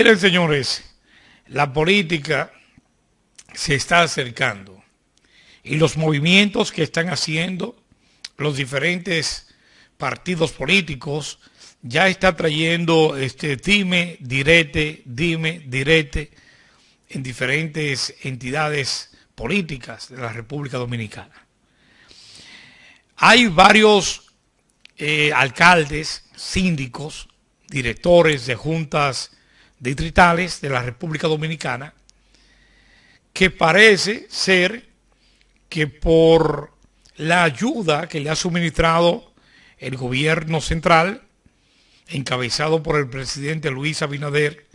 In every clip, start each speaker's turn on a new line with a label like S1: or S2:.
S1: Miren, señores, la política se está acercando y los movimientos que están haciendo los diferentes partidos políticos ya está trayendo este dime, direte, dime, direte en diferentes entidades políticas de la República Dominicana. Hay varios eh, alcaldes, síndicos, directores de juntas distritales de la República Dominicana, que parece ser que por la ayuda que le ha suministrado el gobierno central, encabezado por el presidente Luis Abinader,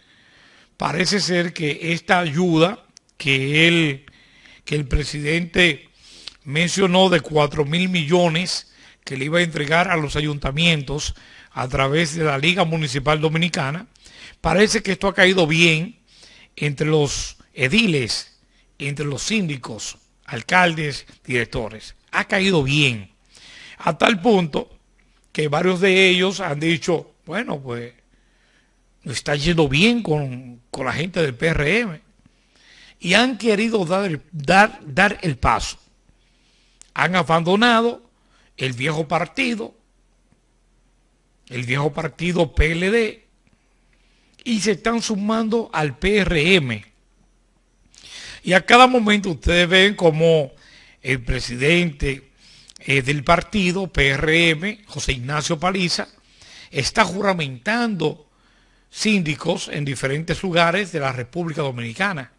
S1: parece ser que esta ayuda que, él, que el presidente mencionó de 4 mil millones que le iba a entregar a los ayuntamientos a través de la Liga Municipal Dominicana, Parece que esto ha caído bien entre los ediles, entre los síndicos, alcaldes, directores. Ha caído bien. A tal punto que varios de ellos han dicho, bueno, pues está yendo bien con, la gente del PRM. Y han querido dar, dar, dar el paso. Han abandonado el viejo partido, el viejo partido PLD, y se están sumando al PRM. Y a cada momento ustedes ven como el presidente eh, del partido PRM, José Ignacio Paliza, está juramentando síndicos en diferentes lugares de la República Dominicana.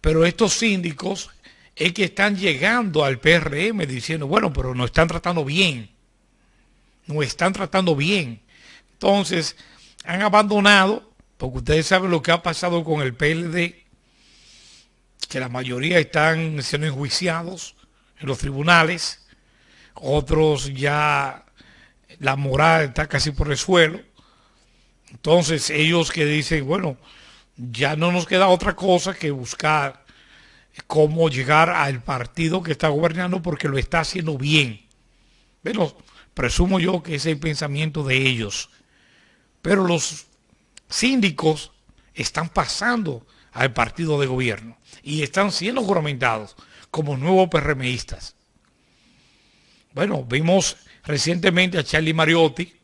S1: Pero estos síndicos es que están llegando al PRM diciendo, bueno, pero no están tratando bien. no están tratando bien. Entonces, han abandonado, porque ustedes saben lo que ha pasado con el PLD, que la mayoría están siendo enjuiciados en los tribunales, otros ya la moral está casi por el suelo. Entonces ellos que dicen, bueno, ya no nos queda otra cosa que buscar cómo llegar al partido que está gobernando porque lo está haciendo bien. Bueno, presumo yo que ese es el pensamiento de ellos. Pero los síndicos están pasando al partido de gobierno y están siendo juramentados como nuevos PRMistas. Bueno, vimos recientemente a Charlie Mariotti,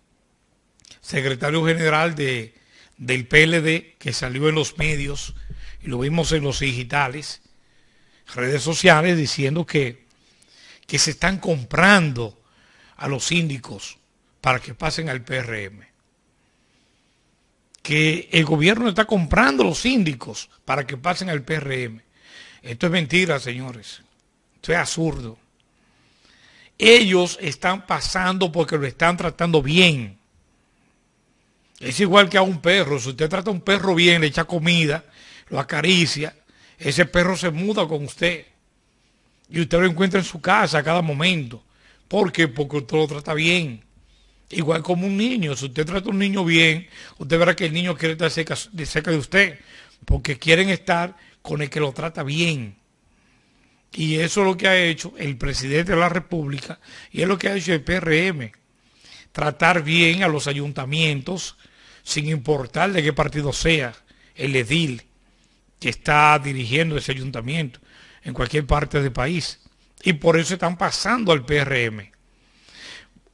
S1: secretario general del PLD, que salió en los medios y lo vimos en los digitales, redes sociales, diciendo que, que se están comprando a los síndicos para que pasen al PRM que el gobierno está comprando los síndicos para que pasen al PRM. Esto es mentira, señores. Esto es absurdo. Ellos están pasando porque lo están tratando bien. Es igual que a un perro. Si usted trata a un perro bien, le echa comida, lo acaricia, ese perro se muda con usted. Y usted lo encuentra en su casa a cada momento. ¿Por qué? Porque usted lo trata bien. Igual como un niño, si usted trata a un niño bien, usted verá que el niño quiere estar cerca, cerca de usted, porque quieren estar con el que lo trata bien. Y eso es lo que ha hecho el presidente de la República y es lo que ha hecho el PRM. Tratar bien a los ayuntamientos, sin importar de qué partido sea, el edil que está dirigiendo ese ayuntamiento en cualquier parte del país. Y por eso están pasando al PRM.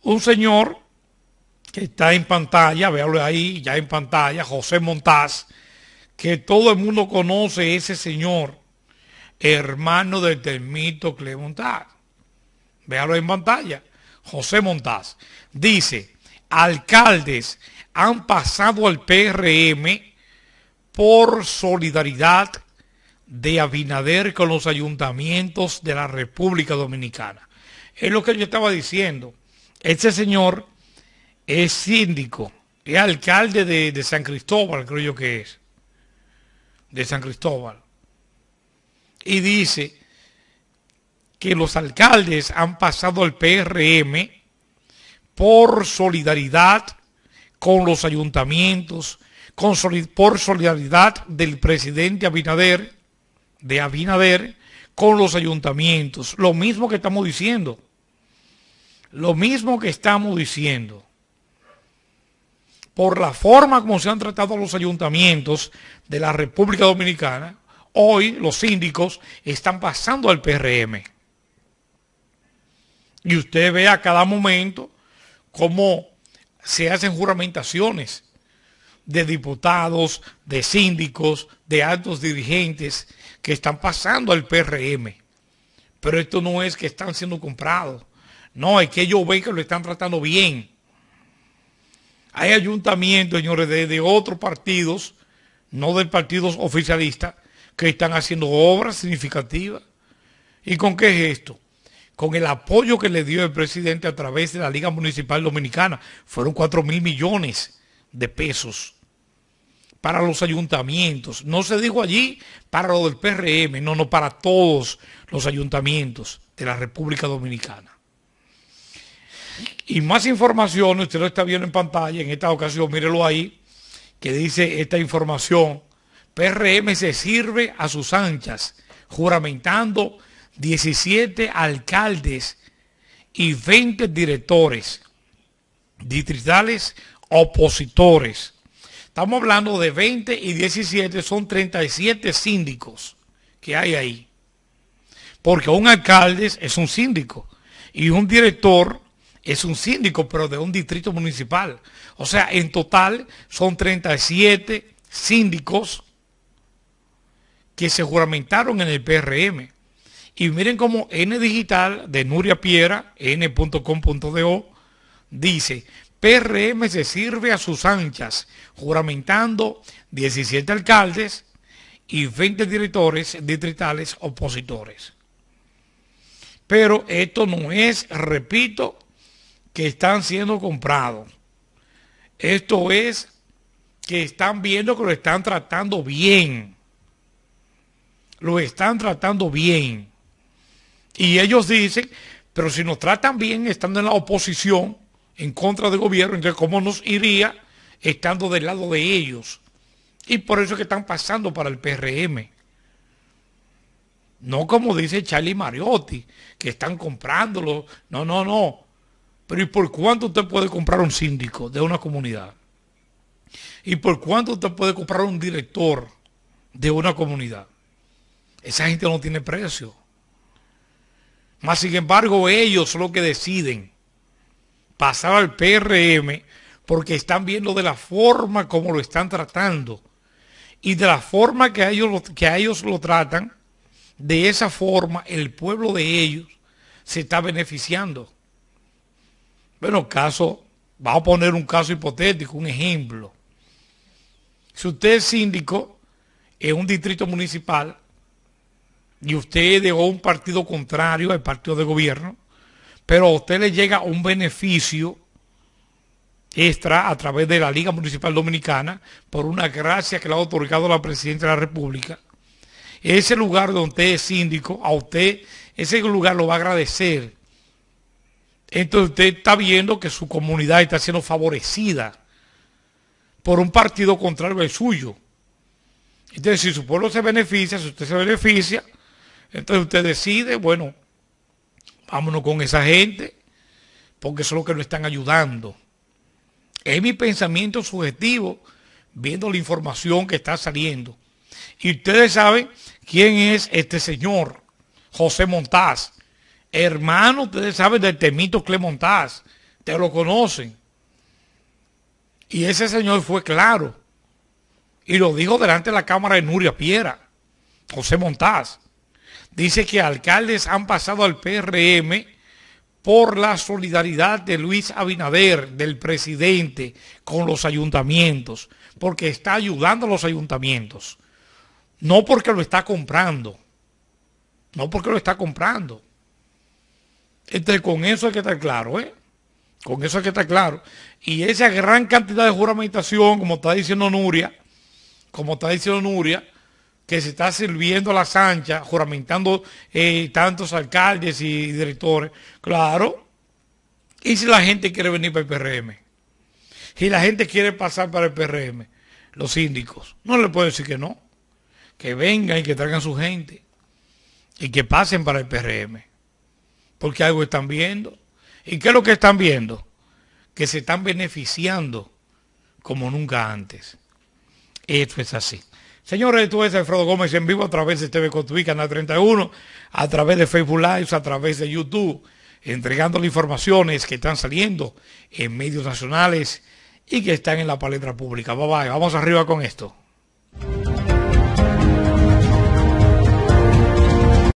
S1: Un señor que está en pantalla, véalo ahí, ya en pantalla, José Montaz, que todo el mundo conoce ese señor, hermano del termito Clemontaz. Véalo en pantalla. José Montaz dice, alcaldes han pasado al PRM por solidaridad de Abinader con los ayuntamientos de la República Dominicana. Es lo que yo estaba diciendo. Este señor es síndico, es alcalde de, San Cristóbal, creo yo que es, de San Cristóbal. Y dice que los alcaldes han pasado al PRM por solidaridad con los ayuntamientos, por solidaridad del presidente Abinader, de Abinader, con los ayuntamientos. Lo mismo que estamos diciendo. Lo mismo que estamos diciendo por la forma como se han tratado los ayuntamientos de la República Dominicana, hoy los síndicos están pasando al PRM. Y usted ve a cada momento cómo se hacen juramentaciones de diputados, de síndicos, de altos dirigentes que están pasando al PRM. Pero esto no es que están siendo comprados. No, es que ellos ven que lo están tratando bien hay ayuntamientos, señores, de, otros partidos, no de partidos oficialistas, que están haciendo obras significativas. ¿Y con qué es esto? Con el apoyo que le dio el presidente a través de la Liga Municipal Dominicana. Fueron 4 mil millones de pesos para los ayuntamientos. No se dijo allí para lo del PRM, no, no, para todos los ayuntamientos de la República Dominicana. Y más información, usted lo está viendo en pantalla, en esta ocasión, mírelo ahí, que dice esta información. PRM se sirve a sus anchas, juramentando 17 alcaldes y 20 directores distritales opositores. Estamos hablando de 20 y 17, son 37 síndicos que hay ahí. Porque un alcalde es un síndico y un director es un síndico, pero de un distrito municipal. O sea, en total son 37 síndicos que se juramentaron en el PRM. Y miren cómo N Digital de Nuria Piera, n.com.do, dice, PRM se sirve a sus anchas, juramentando 17 alcaldes y 20 directores distritales opositores. Pero esto no es, repito, que están siendo comprados. Esto es que están viendo que lo están tratando bien. Lo están tratando bien. Y ellos dicen, pero si nos tratan bien estando en la oposición, en contra del gobierno, entonces ¿cómo nos iría estando del lado de ellos? Y por eso es que están pasando para el PRM. No como dice Charlie Mariotti, que están comprándolo. No, no, no. Pero ¿y por cuánto usted puede comprar un síndico de una comunidad? ¿Y por cuánto usted puede comprar un director de una comunidad? Esa gente no tiene precio. Más sin embargo ellos son los que deciden pasar al PRM porque están viendo de la forma como lo están tratando y de la forma que ellos, que a ellos lo tratan, de esa forma el pueblo de ellos se está beneficiando. Bueno, caso, vamos a poner un caso hipotético, un ejemplo. Si usted es síndico en un distrito municipal y usted de un partido contrario al partido de gobierno, pero a usted le llega un beneficio extra a través de la Liga Municipal Dominicana por una gracia que le ha otorgado la Presidenta de la República. Ese lugar donde usted es síndico, a usted, ese lugar lo va a agradecer entonces usted está viendo que su comunidad está siendo favorecida por un partido contrario al suyo. Entonces, si su pueblo se beneficia, si usted se beneficia, entonces usted decide, bueno, vámonos con esa gente, porque son es que nos están ayudando. Es mi pensamiento subjetivo, viendo la información que está saliendo. Y ustedes saben quién es este señor, José Montaz hermano, ustedes saben del temito Clemontaz, te lo conocen. Y ese señor fue claro y lo dijo delante de la Cámara de Nuria Piera, José Montaz. Dice que alcaldes han pasado al PRM por la solidaridad de Luis Abinader, del presidente, con los ayuntamientos, porque está ayudando a los ayuntamientos, no porque lo está comprando, no porque lo está comprando. Entonces, este, con eso hay que estar claro, ¿eh? Con eso hay que estar claro. Y esa gran cantidad de juramentación, como está diciendo Nuria, como está diciendo Nuria, que se está sirviendo a la Sancha, juramentando eh, tantos alcaldes y directores, claro. ¿Y si la gente quiere venir para el PRM? Si la gente quiere pasar para el PRM, los síndicos, no le puedo decir que no. Que vengan y que traigan su gente y que pasen para el PRM porque algo están viendo. ¿Y qué es lo que están viendo? Que se están beneficiando como nunca antes. Esto es así. Señores, tú es Alfredo Gómez en vivo a través de TV Cotuí, Canal 31, a través de Facebook Live, a través de YouTube, entregando las informaciones que están saliendo en medios nacionales y que están en la palestra pública. Bye vamos arriba con esto.